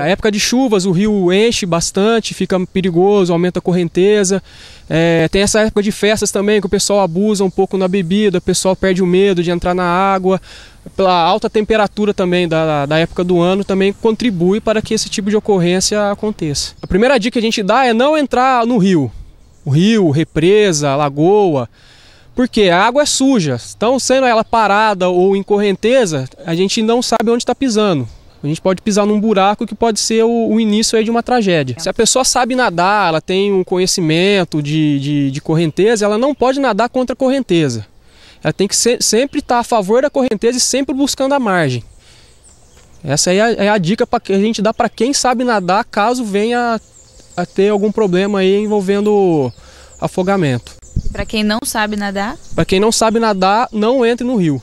A época de chuvas, o rio enche bastante, fica perigoso, aumenta a correnteza. É, tem essa época de festas também, que o pessoal abusa um pouco na bebida, o pessoal perde o medo de entrar na água. Pela alta temperatura também da, da época do ano também contribui para que esse tipo de ocorrência aconteça. A primeira dica que a gente dá é não entrar no rio. O rio, represa, lagoa. Porque a água é suja. Então, sendo ela parada ou em correnteza, a gente não sabe onde está pisando. A gente pode pisar num buraco que pode ser o, o início de uma tragédia. Se a pessoa sabe nadar, ela tem um conhecimento de, de, de correnteza, ela não pode nadar contra a correnteza. Ela tem que ser, sempre estar tá a favor da correnteza e sempre buscando a margem. Essa é a, é a dica pra, que a gente dá para quem sabe nadar caso venha a ter algum problema aí envolvendo afogamento. Para quem não sabe nadar? Para quem não sabe nadar, não entre no rio.